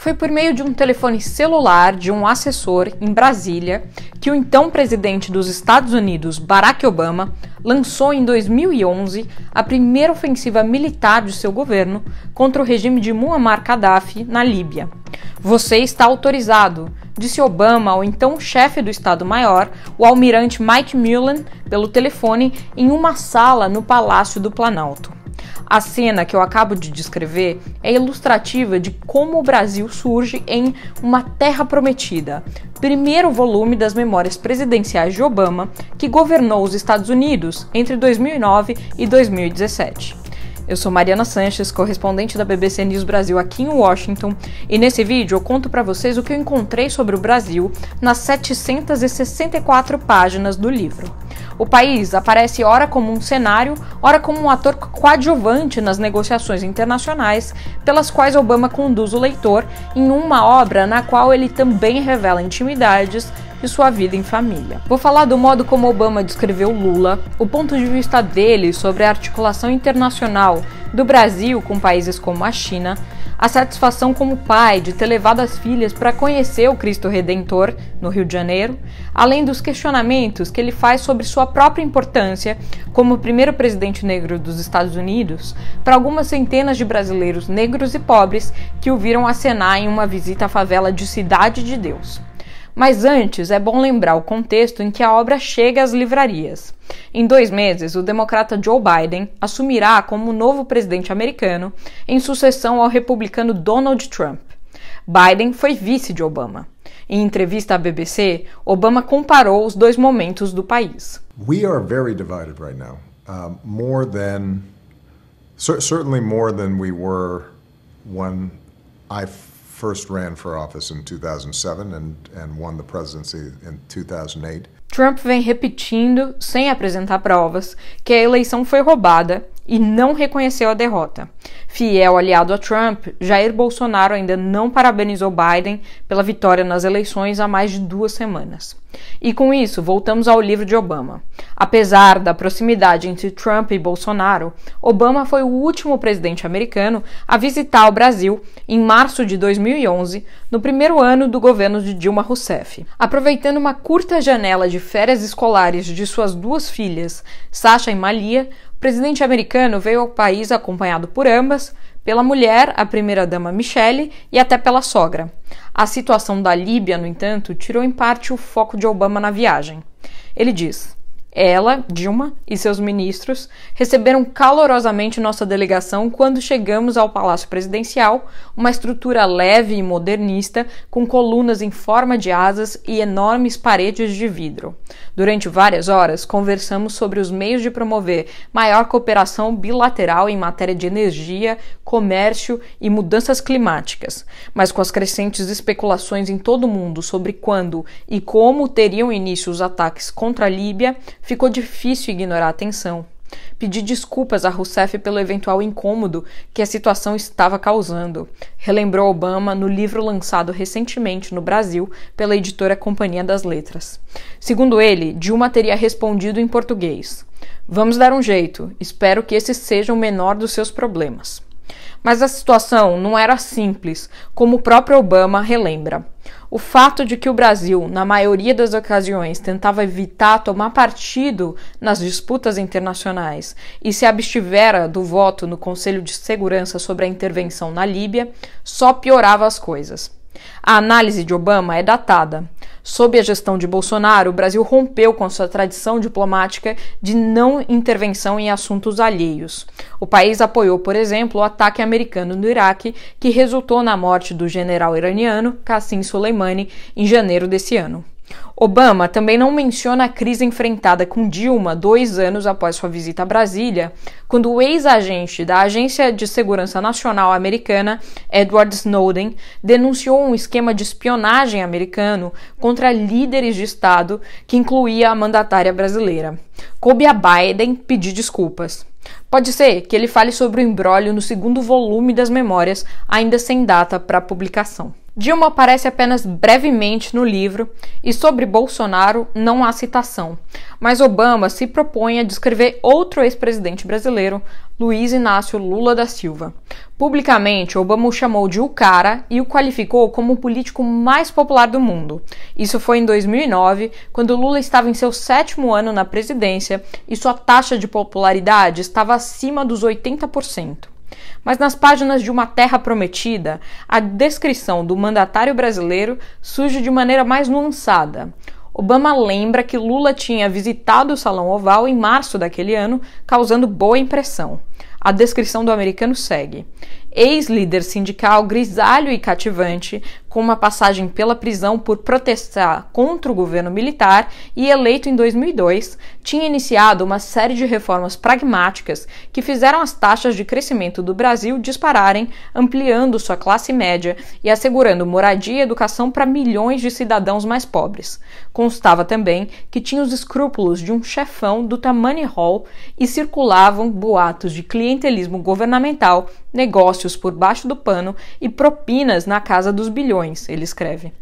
Foi por meio de um telefone celular de um assessor em Brasília que o então presidente dos Estados Unidos, Barack Obama, lançou em 2011 a primeira ofensiva militar de seu governo contra o regime de Muammar Gaddafi na Líbia. Você está autorizado, disse Obama ao então chefe do Estado-Maior, o almirante Mike Mullen, pelo telefone em uma sala no Palácio do Planalto. A cena que eu acabo de descrever é ilustrativa de como o Brasil surge em Uma Terra Prometida, primeiro volume das memórias presidenciais de Obama, que governou os Estados Unidos entre 2009 e 2017. Eu sou Mariana Sanches, correspondente da BBC News Brasil aqui em Washington, e nesse vídeo eu conto para vocês o que eu encontrei sobre o Brasil nas 764 páginas do livro. O país aparece ora como um cenário, ora como um ator coadjuvante nas negociações internacionais, pelas quais Obama conduz o leitor em uma obra na qual ele também revela intimidades de sua vida em família. Vou falar do modo como Obama descreveu Lula, o ponto de vista dele sobre a articulação internacional do Brasil com países como a China a satisfação como pai de ter levado as filhas para conhecer o Cristo Redentor no Rio de Janeiro, além dos questionamentos que ele faz sobre sua própria importância como o primeiro presidente negro dos Estados Unidos para algumas centenas de brasileiros negros e pobres que o viram acenar em uma visita à favela de Cidade de Deus. Mas antes, é bom lembrar o contexto em que a obra chega às livrarias. Em dois meses, o democrata Joe Biden assumirá como novo presidente americano em sucessão ao republicano Donald Trump. Biden foi vice de Obama. Em entrevista à BBC, Obama comparou os dois momentos do país. We are very divided right now, uh, more than certainly more than we were when I first ran for office in 2007 and, and won the presidency in 2008. Trump vem repetindo, sem apresentar provas, que a eleição foi roubada e não reconheceu a derrota. Fiel aliado a Trump, Jair Bolsonaro ainda não parabenizou Biden pela vitória nas eleições há mais de duas semanas. E com isso, voltamos ao livro de Obama. Apesar da proximidade entre Trump e Bolsonaro, Obama foi o último presidente americano a visitar o Brasil em março de 2011, no primeiro ano do governo de Dilma Rousseff. Aproveitando uma curta janela de férias escolares de suas duas filhas, Sasha e Malia, o presidente americano veio ao país acompanhado por ambas, pela mulher, a primeira-dama Michelle, e até pela sogra. A situação da Líbia, no entanto, tirou em parte o foco de Obama na viagem. Ele diz: ela, Dilma e seus ministros receberam calorosamente nossa delegação quando chegamos ao Palácio Presidencial, uma estrutura leve e modernista com colunas em forma de asas e enormes paredes de vidro. Durante várias horas, conversamos sobre os meios de promover maior cooperação bilateral em matéria de energia, comércio e mudanças climáticas, mas com as crescentes especulações em todo o mundo sobre quando e como teriam início os ataques contra a Líbia ficou difícil ignorar a tensão. Pedi desculpas a Rousseff pelo eventual incômodo que a situação estava causando, relembrou Obama no livro lançado recentemente no Brasil pela editora Companhia das Letras. Segundo ele, Dilma teria respondido em português: Vamos dar um jeito, espero que esse seja o menor dos seus problemas. Mas a situação não era simples, como o próprio Obama relembra. O fato de que o Brasil, na maioria das ocasiões, tentava evitar tomar partido nas disputas internacionais e se abstivera do voto no Conselho de Segurança sobre a intervenção na Líbia só piorava as coisas. A análise de Obama é datada, Sob a gestão de Bolsonaro, o Brasil rompeu com sua tradição diplomática de não intervenção em assuntos alheios. O país apoiou, por exemplo, o ataque americano no Iraque, que resultou na morte do general iraniano Qassim Soleimani em janeiro desse ano. Obama também não menciona a crise enfrentada com Dilma dois anos após sua visita a Brasília, quando o ex-agente da Agência de Segurança Nacional Americana, Edward Snowden, denunciou um esquema de espionagem americano contra líderes de Estado que incluía a mandatária brasileira. Coube a Biden pedir desculpas. Pode ser que ele fale sobre o embrólio no segundo volume das memórias, ainda sem data para publicação. Dilma aparece apenas brevemente no livro e sobre Bolsonaro não há citação, mas Obama se propõe a descrever outro ex-presidente brasileiro, Luiz Inácio Lula da Silva. Publicamente, Obama o chamou de o cara e o qualificou como o político mais popular do mundo. Isso foi em 2009, quando Lula estava em seu sétimo ano na presidência e sua taxa de popularidade estava acima dos 80%. Mas nas páginas de Uma Terra Prometida, a descrição do mandatário brasileiro surge de maneira mais nuançada. Obama lembra que Lula tinha visitado o Salão Oval em março daquele ano, causando boa impressão. A descrição do americano segue: ex-líder sindical grisalho e cativante, com uma passagem pela prisão por protestar contra o governo militar e eleito em 2002, tinha iniciado uma série de reformas pragmáticas que fizeram as taxas de crescimento do Brasil dispararem, ampliando sua classe média e assegurando moradia e educação para milhões de cidadãos mais pobres. Constava também que tinha os escrúpulos de um chefão do Tammany Hall e circulavam boatos de clientes clientelismo governamental, negócios por baixo do pano e propinas na casa dos bilhões, ele escreve.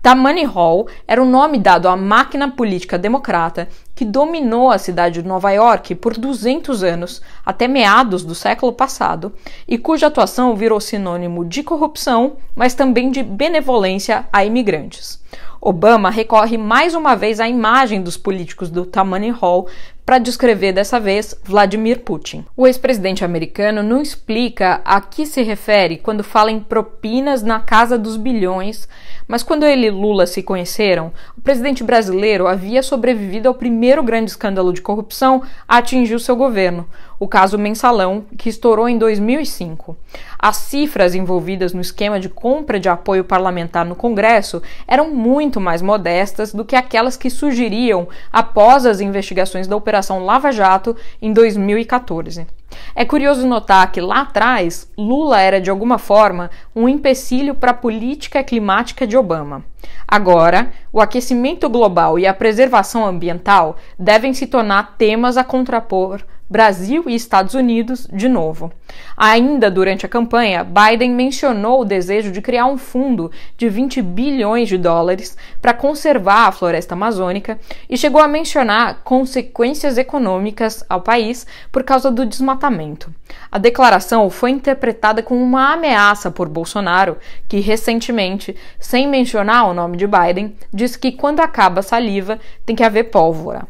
Tammany Hall era o nome dado à máquina política democrata que dominou a cidade de Nova York por 200 anos, até meados do século passado, e cuja atuação virou sinônimo de corrupção, mas também de benevolência a imigrantes. Obama recorre mais uma vez à imagem dos políticos do Tammany Hall para descrever dessa vez Vladimir Putin. O ex-presidente americano não explica a que se refere quando fala em propinas na casa dos bilhões, mas quando ele e Lula se conheceram, presidente brasileiro havia sobrevivido ao primeiro grande escândalo de corrupção a atingir seu governo, o caso Mensalão, que estourou em 2005. As cifras envolvidas no esquema de compra de apoio parlamentar no Congresso eram muito mais modestas do que aquelas que surgiriam após as investigações da Operação Lava Jato em 2014. É curioso notar que lá atrás, Lula era de alguma forma um empecilho para a política climática de Obama. Agora, o aquecimento global e a preservação ambiental devem se tornar temas a contrapor Brasil e Estados Unidos de novo. Ainda durante a campanha, Biden mencionou o desejo de criar um fundo de 20 bilhões de dólares para conservar a floresta amazônica e chegou a mencionar consequências econômicas ao país por causa do desmatamento. A declaração foi interpretada como uma ameaça por Bolsonaro, que recentemente, sem mencionar o nome de Biden, disse que quando acaba a saliva tem que haver pólvora.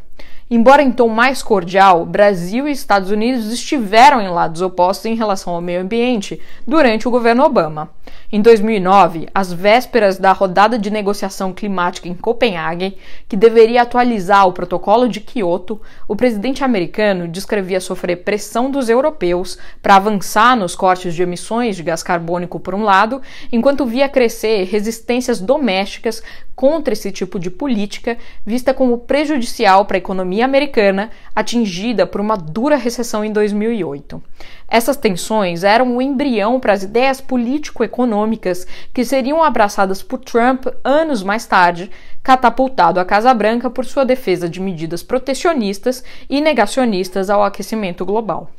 Embora em tom mais cordial, Brasil e Estados Unidos estiveram em lados opostos em relação ao meio ambiente durante o governo Obama. Em 2009, às vésperas da rodada de negociação climática em Copenhague, que deveria atualizar o protocolo de Quioto, o presidente americano descrevia sofrer pressão dos europeus para avançar nos cortes de emissões de gás carbônico por um lado, enquanto via crescer resistências domésticas contra esse tipo de política vista como prejudicial para a economia economia americana, atingida por uma dura recessão em 2008. Essas tensões eram o um embrião para as ideias político-econômicas que seriam abraçadas por Trump anos mais tarde, catapultado à Casa Branca por sua defesa de medidas protecionistas e negacionistas ao aquecimento global.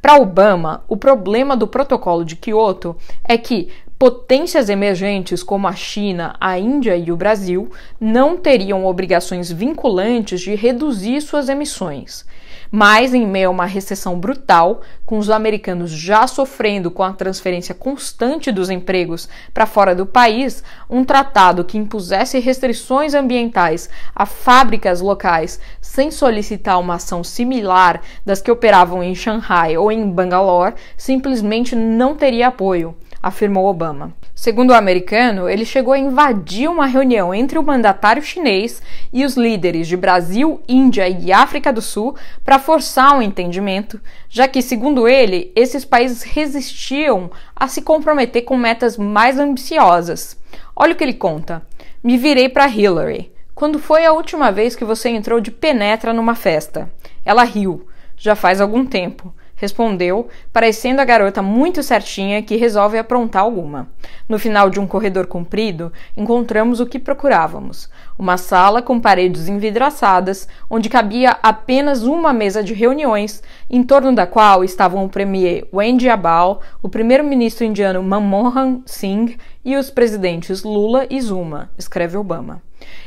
Para Obama, o problema do protocolo de Kyoto é que, Potências emergentes como a China, a Índia e o Brasil não teriam obrigações vinculantes de reduzir suas emissões. Mas, em meio a uma recessão brutal, com os americanos já sofrendo com a transferência constante dos empregos para fora do país, um tratado que impusesse restrições ambientais a fábricas locais sem solicitar uma ação similar das que operavam em Xangai ou em Bangalore simplesmente não teria apoio afirmou Obama. Segundo o americano, ele chegou a invadir uma reunião entre o mandatário chinês e os líderes de Brasil, Índia e África do Sul para forçar um entendimento, já que, segundo ele, esses países resistiam a se comprometer com metas mais ambiciosas. Olha o que ele conta: Me virei para Hillary. Quando foi a última vez que você entrou de penetra numa festa? Ela riu. Já faz algum tempo respondeu, parecendo a garota muito certinha que resolve aprontar alguma. No final de um corredor comprido, encontramos o que procurávamos: uma sala com paredes envidraçadas, onde cabia apenas uma mesa de reuniões, em torno da qual estavam o premier Wendy Abal, o primeiro-ministro indiano Manmohan Singh e os presidentes Lula e Zuma, escreve Obama.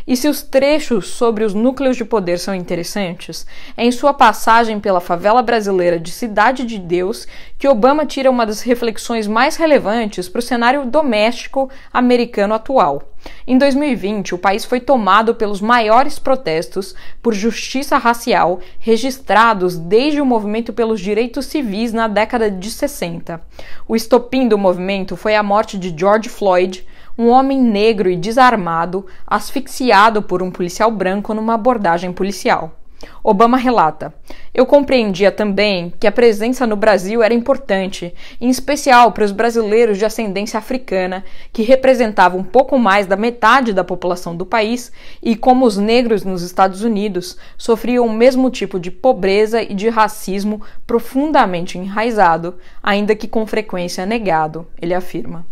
E se os trechos sobre os núcleos de poder são interessantes, é em sua passagem pela favela brasileira de Cidade de Deus que Obama tira uma das reflexões mais relevantes para o cenário doméstico americano atual. Em 2020, o país foi tomado pelos maiores protestos por justiça racial registrados desde o movimento pelos direitos civis na década de 60. O estopim do movimento foi a morte de George Floyd, um homem negro e desarmado, asfixiado por um policial branco numa abordagem policial. Obama relata: Eu compreendia também que a presença no Brasil era importante, em especial para os brasileiros de ascendência africana, que representavam um pouco mais da metade da população do país, e como os negros nos Estados Unidos sofriam o mesmo tipo de pobreza e de racismo profundamente enraizado, ainda que com frequência negado, ele afirma.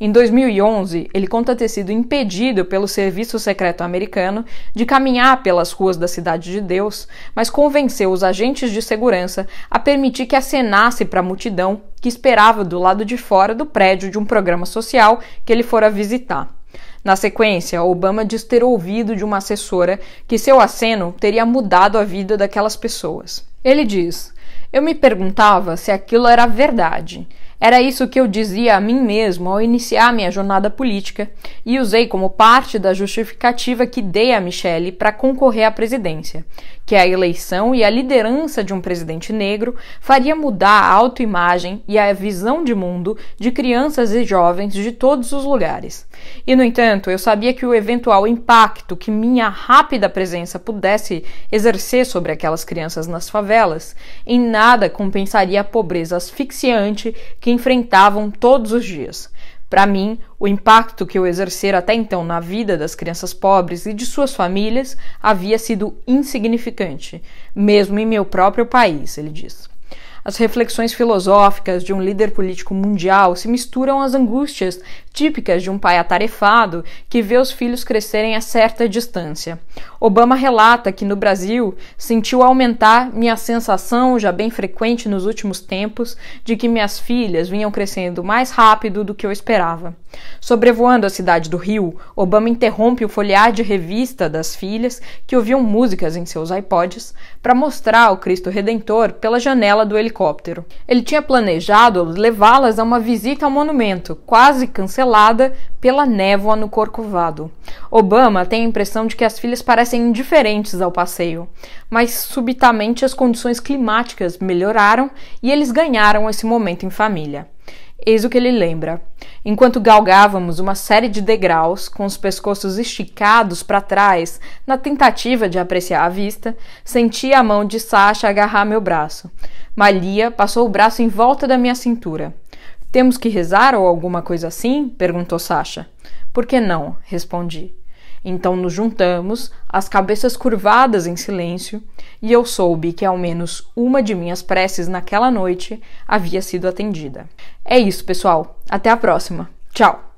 Em 2011, ele conta ter sido impedido pelo Serviço Secreto Americano de caminhar pelas ruas da Cidade de Deus, mas convenceu os agentes de segurança a permitir que acenasse para a multidão que esperava do lado de fora do prédio de um programa social que ele fora visitar. Na sequência, Obama diz ter ouvido de uma assessora que seu aceno teria mudado a vida daquelas pessoas. Ele diz: Eu me perguntava se aquilo era verdade. Era isso que eu dizia a mim mesmo ao iniciar minha jornada política e usei como parte da justificativa que dei a Michele para concorrer à presidência, que a eleição e a liderança de um presidente negro faria mudar a autoimagem e a visão de mundo de crianças e jovens de todos os lugares. E no entanto, eu sabia que o eventual impacto que minha rápida presença pudesse exercer sobre aquelas crianças nas favelas em nada compensaria a pobreza asfixiante que enfrentavam todos os dias. Para mim, o impacto que eu exercera até então na vida das crianças pobres e de suas famílias havia sido insignificante, mesmo em meu próprio país, ele diz. As reflexões filosóficas de um líder político mundial se misturam às angústias típicas de um pai atarefado que vê os filhos crescerem a certa distância. Obama relata que no Brasil sentiu aumentar minha sensação, já bem frequente nos últimos tempos, de que minhas filhas vinham crescendo mais rápido do que eu esperava. Sobrevoando a cidade do Rio, Obama interrompe o folhear de revista das filhas que ouviam músicas em seus iPods para mostrar o Cristo Redentor pela janela do helicóptero helicóptero. Ele tinha planejado levá-las a uma visita ao monumento, quase cancelada pela névoa no Corcovado. Obama tem a impressão de que as filhas parecem indiferentes ao passeio, mas subitamente as condições climáticas melhoraram e eles ganharam esse momento em família. Eis o que ele lembra. Enquanto galgávamos uma série de degraus, com os pescoços esticados para trás, na tentativa de apreciar a vista, senti a mão de Sasha agarrar meu braço. Malia passou o braço em volta da minha cintura. Temos que rezar ou alguma coisa assim? perguntou Sasha. Por que não? respondi. Então nos juntamos, as cabeças curvadas em silêncio, e eu soube que ao menos uma de minhas preces naquela noite havia sido atendida. É isso, pessoal. Até a próxima. Tchau!